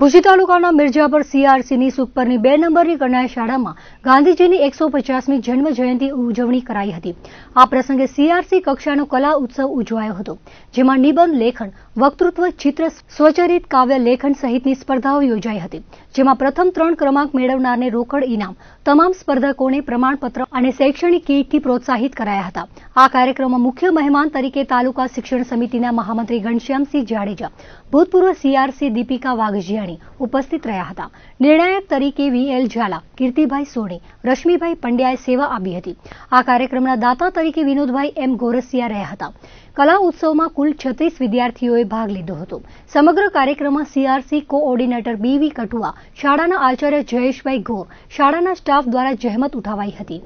ભુજી તાલુકાના મિર્જાપર સીઆરસીની સુપરની બે નંબરની કન્યા શાળામાં ગાંધીજીની એકસો પચાસમી જન્મ જયંતિ ઉજવણી કરાઈ હતી આ પ્રસંગે સીઆરસી કક્ષાનો કલા ઉત્સવ ઉજવાયો હતો જેમાં નિબંધ લેખન વક્તૃત્વ ચિત્ર સ્વચરિત કાવ્ય લેખન સહિતની સ્પર્ધાઓ યોજાઈ હતી જેમાં પ્રથમ ત્રણ ક્રમાંક મેળવનારને રોકડ ઇનામ તમામ સ્પર્ધકોને પ્રમાણપત્ર અને શૈક્ષણિક કીટથી પ્રોત્સાહિત કરાયા હતા આ કાર્યક્રમમાં મુખ્ય મહેમાન તરીકે તાલુકા શિક્ષણ સમિતિના મહામંત્રી ઘનશ્યામસિંહ જાડેજા ભૂતપૂર્વ સીઆરસી દીપિકા વાઘજીયા સોઢાણી ઉપસ્થિત રહ્યા હતા નિર્ણાયક તરીકે વીએલ ઝાલા કીર્તિભાઈ સોઢી રશ્મિભાઈ પંડ્યાએ સેવા આપી હતી આ કાર્યક્રમના દાતા તરીકે વિનોદભાઈ એમ ગોરસિયા રહ્યા હતા કલા ઉત્સવમાં કુલ છત્રીસ વિદ્યાર્થીઓએ ભાગ લીધો હતો સમગ્ર કાર્યક્રમમાં સીઆરસી કોઓર્ડિનેટર વી કટુઆ શાળાના આચાર્ય જયેશભાઈ ગોર શાળાના સ્ટાફ દ્વારા જહેમત ઉઠાવાઈ હતી